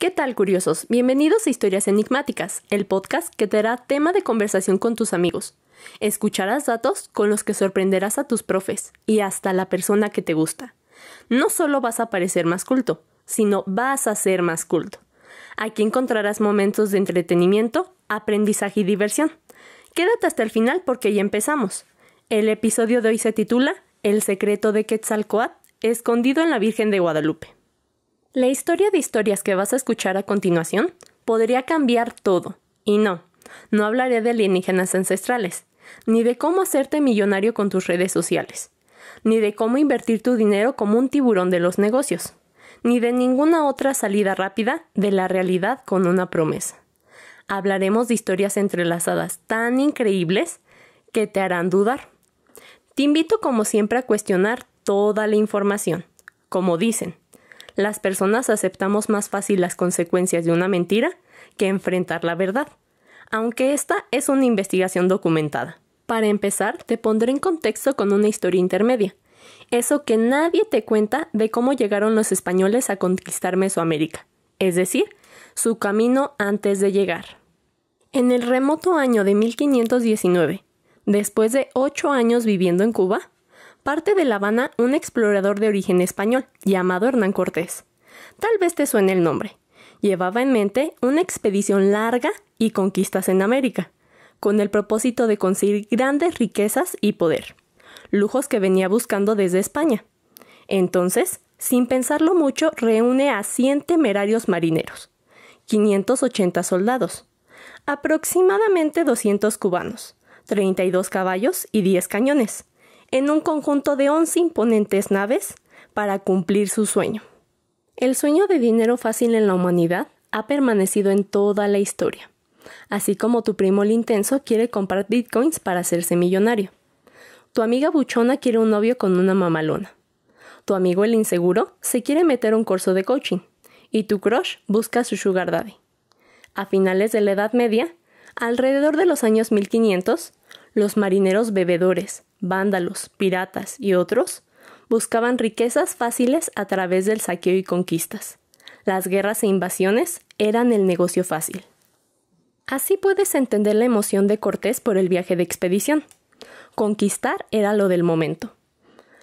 ¿Qué tal, curiosos? Bienvenidos a Historias Enigmáticas, el podcast que te dará tema de conversación con tus amigos. Escucharás datos con los que sorprenderás a tus profes y hasta la persona que te gusta. No solo vas a parecer más culto, sino vas a ser más culto. Aquí encontrarás momentos de entretenimiento, aprendizaje y diversión. Quédate hasta el final porque ya empezamos. El episodio de hoy se titula El secreto de Quetzalcoatl, escondido en la Virgen de Guadalupe. La historia de historias que vas a escuchar a continuación podría cambiar todo. Y no, no hablaré de alienígenas ancestrales, ni de cómo hacerte millonario con tus redes sociales, ni de cómo invertir tu dinero como un tiburón de los negocios, ni de ninguna otra salida rápida de la realidad con una promesa. Hablaremos de historias entrelazadas tan increíbles que te harán dudar. Te invito como siempre a cuestionar toda la información. Como dicen, las personas aceptamos más fácil las consecuencias de una mentira que enfrentar la verdad, aunque esta es una investigación documentada. Para empezar, te pondré en contexto con una historia intermedia, eso que nadie te cuenta de cómo llegaron los españoles a conquistar Mesoamérica, es decir, su camino antes de llegar. En el remoto año de 1519, después de ocho años viviendo en Cuba, parte de La Habana un explorador de origen español, llamado Hernán Cortés. Tal vez te suene el nombre. Llevaba en mente una expedición larga y conquistas en América, con el propósito de conseguir grandes riquezas y poder, lujos que venía buscando desde España. Entonces, sin pensarlo mucho, reúne a 100 temerarios marineros, 580 soldados, aproximadamente 200 cubanos, 32 caballos y 10 cañones, en un conjunto de 11 imponentes naves para cumplir su sueño. El sueño de dinero fácil en la humanidad ha permanecido en toda la historia, así como tu primo el intenso quiere comprar bitcoins para hacerse millonario. Tu amiga buchona quiere un novio con una mamalona. Tu amigo el inseguro se quiere meter un curso de coaching. Y tu crush busca su sugar daddy. A finales de la Edad Media, alrededor de los años 1500, los marineros bebedores, vándalos, piratas y otros, buscaban riquezas fáciles a través del saqueo y conquistas. Las guerras e invasiones eran el negocio fácil. Así puedes entender la emoción de Cortés por el viaje de expedición. Conquistar era lo del momento.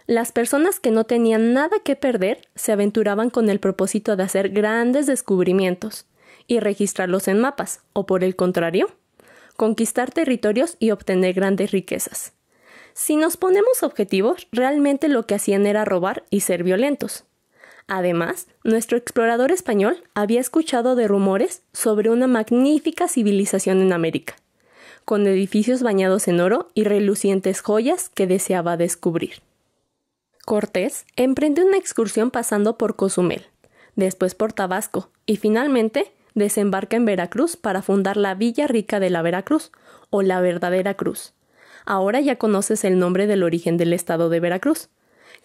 Las personas que no tenían nada que perder se aventuraban con el propósito de hacer grandes descubrimientos y registrarlos en mapas, o por el contrario, conquistar territorios y obtener grandes riquezas. Si nos ponemos objetivos, realmente lo que hacían era robar y ser violentos. Además, nuestro explorador español había escuchado de rumores sobre una magnífica civilización en América, con edificios bañados en oro y relucientes joyas que deseaba descubrir. Cortés emprende una excursión pasando por Cozumel, después por Tabasco y finalmente desembarca en Veracruz para fundar la Villa Rica de la Veracruz o la verdadera Cruz, ahora ya conoces el nombre del origen del estado de Veracruz,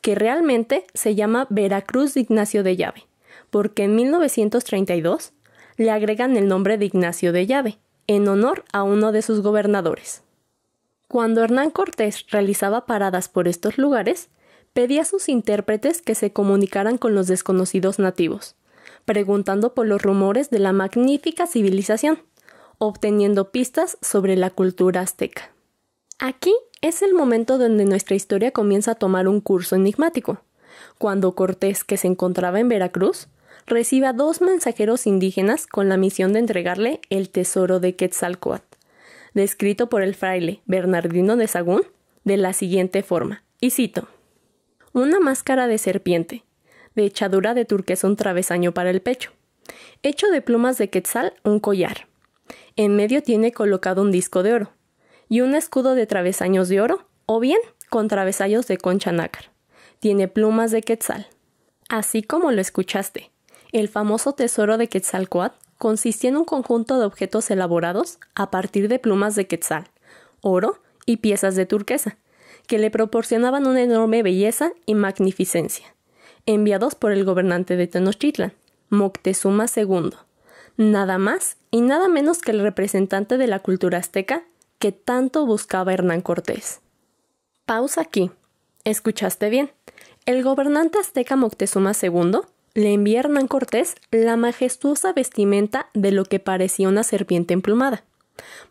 que realmente se llama Veracruz de Ignacio de Llave, porque en 1932 le agregan el nombre de Ignacio de Llave, en honor a uno de sus gobernadores. Cuando Hernán Cortés realizaba paradas por estos lugares, pedía a sus intérpretes que se comunicaran con los desconocidos nativos, preguntando por los rumores de la magnífica civilización, obteniendo pistas sobre la cultura azteca. Aquí es el momento donde nuestra historia comienza a tomar un curso enigmático, cuando Cortés, que se encontraba en Veracruz, recibe a dos mensajeros indígenas con la misión de entregarle el tesoro de Quetzalcoatl, descrito por el fraile Bernardino de Sagún de la siguiente forma, y cito: Una máscara de serpiente, de echadura de turquesa un travesaño para el pecho, hecho de plumas de quetzal un collar. En medio tiene colocado un disco de oro, y un escudo de travesaños de oro, o bien con travesaños de concha nácar. Tiene plumas de quetzal. Así como lo escuchaste, el famoso tesoro de Quetzalcoatl consistía en un conjunto de objetos elaborados a partir de plumas de quetzal, oro y piezas de turquesa, que le proporcionaban una enorme belleza y magnificencia, enviados por el gobernante de Tenochtitlan, Moctezuma II, nada más y nada menos que el representante de la cultura azteca que tanto buscaba Hernán Cortés. Pausa aquí. ¿Escuchaste bien? El gobernante azteca Moctezuma II le envía a Hernán Cortés la majestuosa vestimenta de lo que parecía una serpiente emplumada,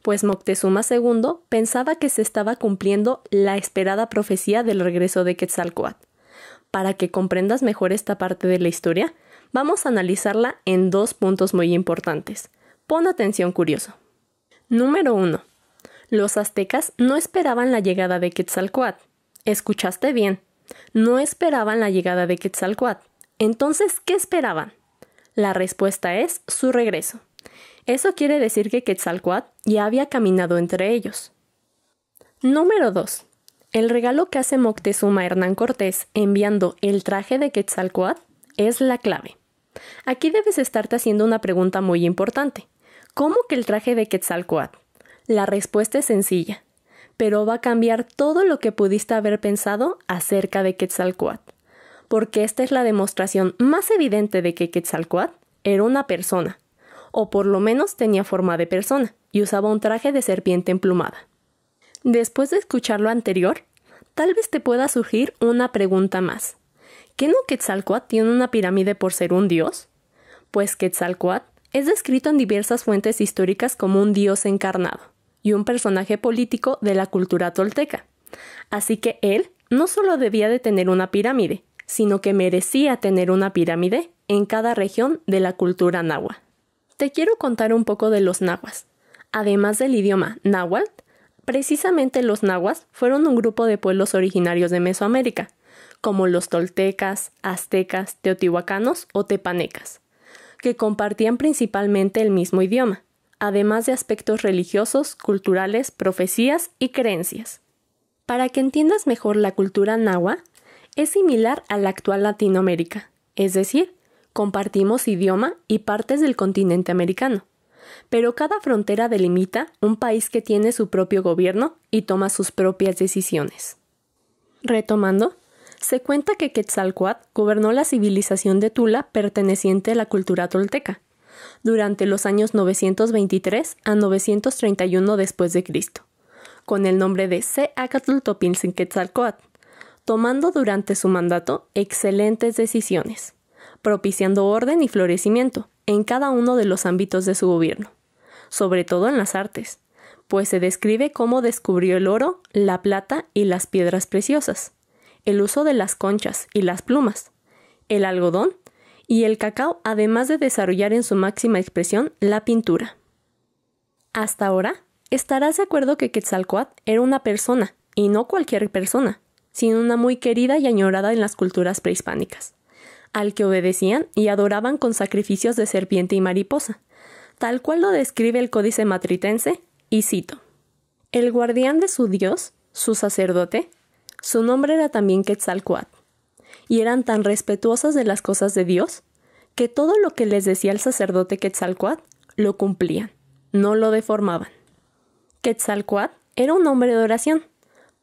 pues Moctezuma II pensaba que se estaba cumpliendo la esperada profecía del regreso de Quetzalcoatl. Para que comprendas mejor esta parte de la historia, vamos a analizarla en dos puntos muy importantes. Pon atención curioso. Número 1. Los aztecas no esperaban la llegada de Quetzalcoatl. Escuchaste bien. No esperaban la llegada de Quetzalcoatl. Entonces, ¿qué esperaban? La respuesta es su regreso. Eso quiere decir que Quetzalcoatl ya había caminado entre ellos. Número 2. El regalo que hace Moctezuma a Hernán Cortés enviando el traje de Quetzalcoatl es la clave. Aquí debes estarte haciendo una pregunta muy importante. ¿Cómo que el traje de Quetzalcoatl? La respuesta es sencilla, pero va a cambiar todo lo que pudiste haber pensado acerca de Quetzalcoatl, porque esta es la demostración más evidente de que Quetzalcoatl era una persona, o por lo menos tenía forma de persona, y usaba un traje de serpiente emplumada. Después de escuchar lo anterior, tal vez te pueda surgir una pregunta más. ¿Qué no Quetzalcoatl tiene una pirámide por ser un dios? Pues Quetzalcoatl es descrito en diversas fuentes históricas como un dios encarnado y un personaje político de la cultura tolteca. Así que él no solo debía de tener una pirámide, sino que merecía tener una pirámide en cada región de la cultura náhuatl. Te quiero contar un poco de los nahuas. Además del idioma náhuatl, precisamente los nahuas fueron un grupo de pueblos originarios de Mesoamérica, como los toltecas, aztecas, teotihuacanos o tepanecas, que compartían principalmente el mismo idioma, además de aspectos religiosos, culturales, profecías y creencias. Para que entiendas mejor la cultura nahua, es similar a la actual Latinoamérica, es decir, compartimos idioma y partes del continente americano. Pero cada frontera delimita un país que tiene su propio gobierno y toma sus propias decisiones. Retomando, se cuenta que Quetzalcoatl gobernó la civilización de Tula perteneciente a la cultura tolteca, durante los años 923 a 931 después de Cristo, con el nombre de C. Acatl tomando durante su mandato excelentes decisiones, propiciando orden y florecimiento en cada uno de los ámbitos de su gobierno, sobre todo en las artes, pues se describe cómo descubrió el oro, la plata y las piedras preciosas, el uso de las conchas y las plumas, el algodón y el cacao, además de desarrollar en su máxima expresión la pintura. Hasta ahora, estarás de acuerdo que Quetzalcoatl era una persona, y no cualquier persona, sino una muy querida y añorada en las culturas prehispánicas, al que obedecían y adoraban con sacrificios de serpiente y mariposa, tal cual lo describe el Códice Matritense, y cito: El guardián de su dios, su sacerdote, su nombre era también Quetzalcoatl y eran tan respetuosas de las cosas de Dios que todo lo que les decía el sacerdote Quetzalcoatl lo cumplían, no lo deformaban. Quetzalcoatl era un hombre de oración,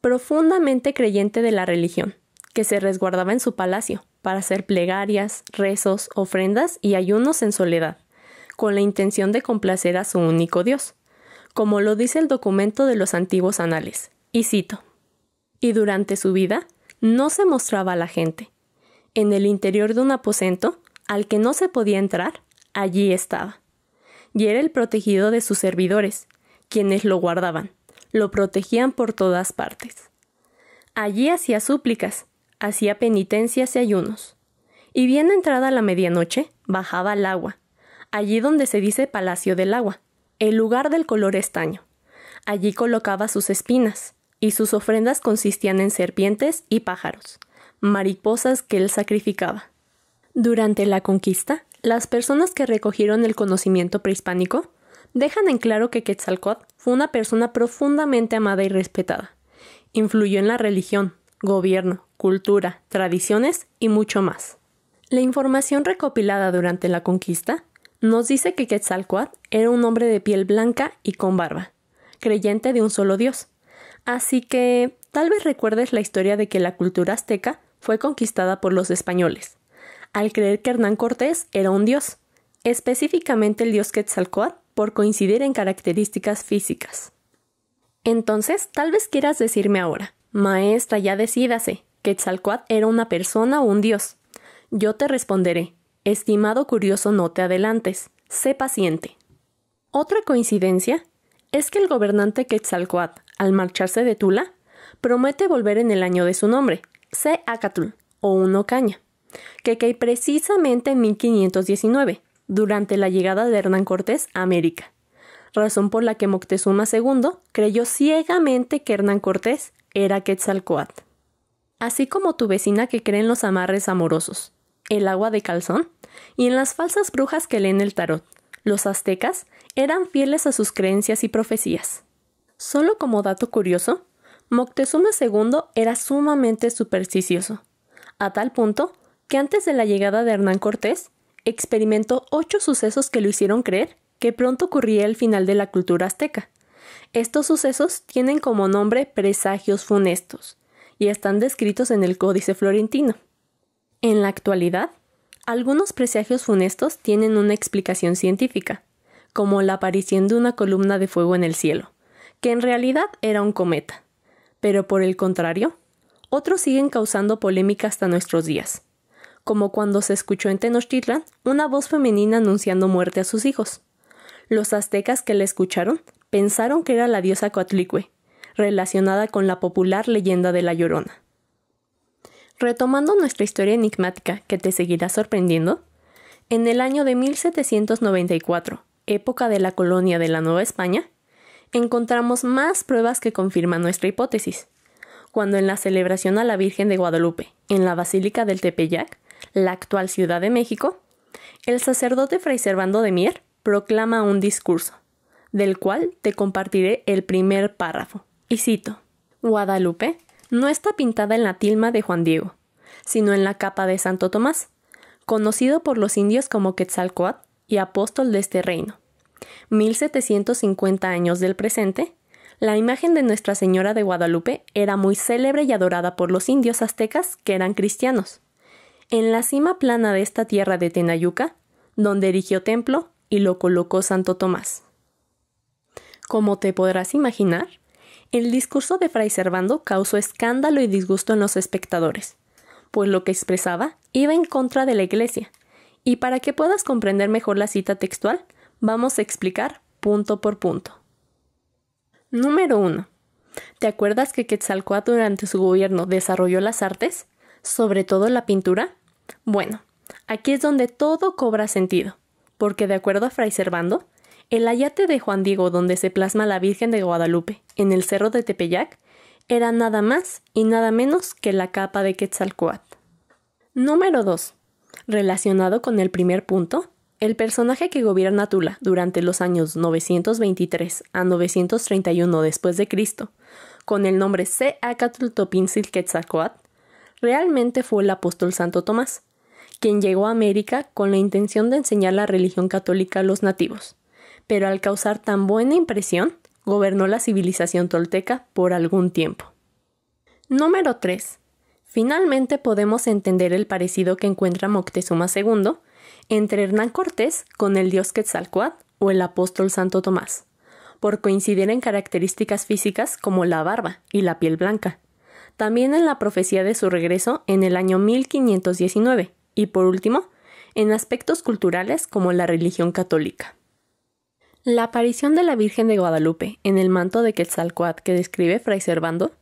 profundamente creyente de la religión, que se resguardaba en su palacio para hacer plegarias, rezos, ofrendas y ayunos en soledad, con la intención de complacer a su único Dios, como lo dice el documento de los antiguos anales, y cito. Y durante su vida no se mostraba a la gente, en el interior de un aposento al que no se podía entrar, allí estaba. Y era el protegido de sus servidores, quienes lo guardaban, lo protegían por todas partes. Allí hacía súplicas, hacía penitencias y ayunos. Y bien entrada la medianoche, bajaba al agua, allí donde se dice Palacio del Agua, el lugar del color estaño. Allí colocaba sus espinas, y sus ofrendas consistían en serpientes y pájaros mariposas que él sacrificaba. Durante la conquista, las personas que recogieron el conocimiento prehispánico dejan en claro que Quetzalcoatl fue una persona profundamente amada y respetada. Influyó en la religión, gobierno, cultura, tradiciones y mucho más. La información recopilada durante la conquista nos dice que Quetzalcoatl era un hombre de piel blanca y con barba, creyente de un solo dios. Así que tal vez recuerdes la historia de que la cultura azteca fue conquistada por los españoles, al creer que Hernán Cortés era un dios, específicamente el dios Quetzalcoatl, por coincidir en características físicas. Entonces, tal vez quieras decirme ahora, maestra, ya decídase, Quetzalcoatl era una persona o un dios. Yo te responderé, estimado curioso, no te adelantes, sé paciente. Otra coincidencia es que el gobernante Quetzalcoatl, al marcharse de Tula, promete volver en el año de su nombre, Acatul, o uno caña, que cae precisamente en 1519, durante la llegada de Hernán Cortés a América, razón por la que Moctezuma II creyó ciegamente que Hernán Cortés era Quetzalcoatl. Así como tu vecina que cree en los amarres amorosos, el agua de calzón y en las falsas brujas que leen el tarot, los aztecas eran fieles a sus creencias y profecías. Solo como dato curioso, Moctezuma II era sumamente supersticioso, a tal punto que antes de la llegada de Hernán Cortés, experimentó ocho sucesos que lo hicieron creer que pronto ocurría el final de la cultura azteca. Estos sucesos tienen como nombre presagios funestos y están descritos en el Códice Florentino. En la actualidad, algunos presagios funestos tienen una explicación científica, como la aparición de una columna de fuego en el cielo, que en realidad era un cometa pero por el contrario, otros siguen causando polémica hasta nuestros días, como cuando se escuchó en Tenochtitlan una voz femenina anunciando muerte a sus hijos. Los aztecas que la escucharon pensaron que era la diosa Coatlicue, relacionada con la popular leyenda de la Llorona. Retomando nuestra historia enigmática que te seguirá sorprendiendo, en el año de 1794, época de la colonia de la Nueva España, encontramos más pruebas que confirman nuestra hipótesis. Cuando en la celebración a la Virgen de Guadalupe, en la Basílica del Tepeyac, la actual Ciudad de México, el sacerdote Fray Servando de Mier proclama un discurso, del cual te compartiré el primer párrafo. Y cito, Guadalupe no está pintada en la tilma de Juan Diego, sino en la capa de Santo Tomás, conocido por los indios como Quetzalcoatl y apóstol de este reino. 1750 años del presente, la imagen de Nuestra Señora de Guadalupe era muy célebre y adorada por los indios aztecas que eran cristianos. En la cima plana de esta tierra de Tenayuca, donde erigió templo y lo colocó Santo Tomás. Como te podrás imaginar, el discurso de Fray Servando causó escándalo y disgusto en los espectadores, pues lo que expresaba iba en contra de la Iglesia. Y para que puedas comprender mejor la cita textual, Vamos a explicar punto por punto. Número 1. ¿Te acuerdas que Quetzalcoatl durante su gobierno desarrolló las artes, sobre todo la pintura? Bueno, aquí es donde todo cobra sentido, porque de acuerdo a Fray Servando, el ayate de Juan Diego donde se plasma la Virgen de Guadalupe, en el cerro de Tepeyac, era nada más y nada menos que la capa de Quetzalcoatl. Número 2. Relacionado con el primer punto, el personaje que gobierna Tula durante los años 923 a 931 después de Cristo, con el nombre C. topin Quetzalcoatl, realmente fue el apóstol Santo Tomás, quien llegó a América con la intención de enseñar la religión católica a los nativos, pero al causar tan buena impresión, gobernó la civilización tolteca por algún tiempo. Número 3. Finalmente podemos entender el parecido que encuentra Moctezuma II entre Hernán Cortés con el dios Quetzalcoatl o el apóstol Santo Tomás, por coincidir en características físicas como la barba y la piel blanca. También en la profecía de su regreso en el año 1519 y por último, en aspectos culturales como la religión católica. La aparición de la Virgen de Guadalupe en el manto de Quetzalcoatl que describe Fray Servando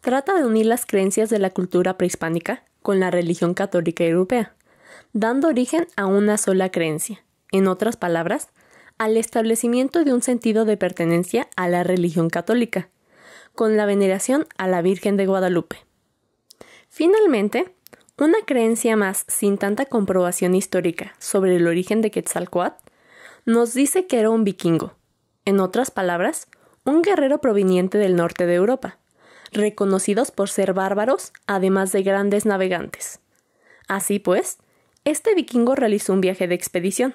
trata de unir las creencias de la cultura prehispánica con la religión católica europea dando origen a una sola creencia, en otras palabras, al establecimiento de un sentido de pertenencia a la religión católica, con la veneración a la Virgen de Guadalupe. Finalmente, una creencia más sin tanta comprobación histórica sobre el origen de Quetzalcoatl nos dice que era un vikingo, en otras palabras, un guerrero proveniente del norte de Europa, reconocidos por ser bárbaros además de grandes navegantes. Así pues, este vikingo realizó un viaje de expedición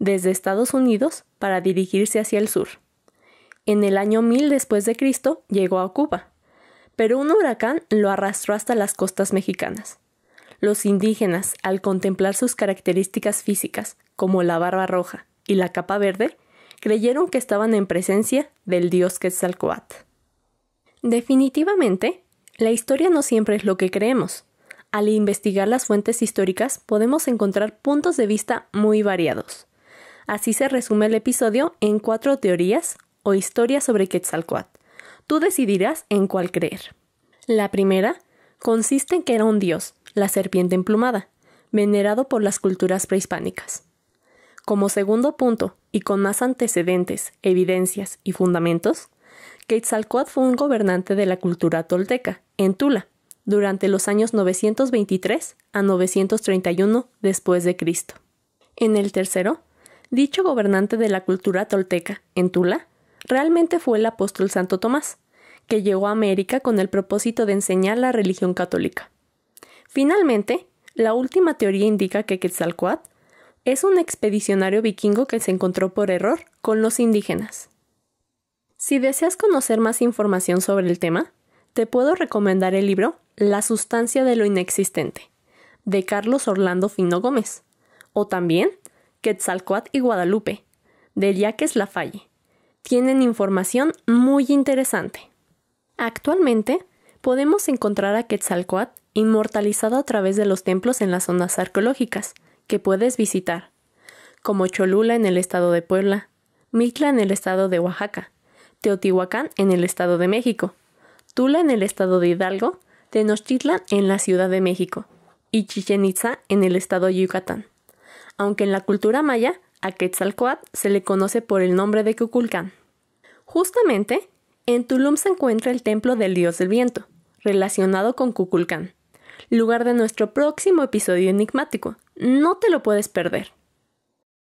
desde Estados Unidos para dirigirse hacia el sur. En el año 1000 después de Cristo llegó a Cuba, pero un huracán lo arrastró hasta las costas mexicanas. Los indígenas, al contemplar sus características físicas, como la barba roja y la capa verde, creyeron que estaban en presencia del dios Quetzalcoatl. Definitivamente, la historia no siempre es lo que creemos. Al investigar las fuentes históricas podemos encontrar puntos de vista muy variados. Así se resume el episodio en cuatro teorías o historias sobre Quetzalcoatl. Tú decidirás en cuál creer. La primera consiste en que era un dios, la serpiente emplumada, venerado por las culturas prehispánicas. Como segundo punto, y con más antecedentes, evidencias y fundamentos, Quetzalcoatl fue un gobernante de la cultura tolteca, en Tula, durante los años 923 a 931 después de Cristo. En el tercero, dicho gobernante de la cultura tolteca en Tula realmente fue el apóstol Santo Tomás, que llegó a América con el propósito de enseñar la religión católica. Finalmente, la última teoría indica que Quetzalcoatl es un expedicionario vikingo que se encontró por error con los indígenas. Si deseas conocer más información sobre el tema, te puedo recomendar el libro la sustancia de lo inexistente, de Carlos Orlando Fino Gómez, o también Quetzalcoatl y Guadalupe, de la Lafalle, tienen información muy interesante. Actualmente, podemos encontrar a Quetzalcoatl inmortalizado a través de los templos en las zonas arqueológicas que puedes visitar, como Cholula en el estado de Puebla, Mitla en el estado de Oaxaca, Teotihuacán en el estado de México, Tula en el estado de Hidalgo Tenochtitlan en la Ciudad de México y Chichen Itza en el estado de Yucatán. Aunque en la cultura maya, a Quetzalcoatl se le conoce por el nombre de Cuculcán. Justamente, en Tulum se encuentra el templo del dios del viento, relacionado con Cuculcán, lugar de nuestro próximo episodio enigmático. No te lo puedes perder.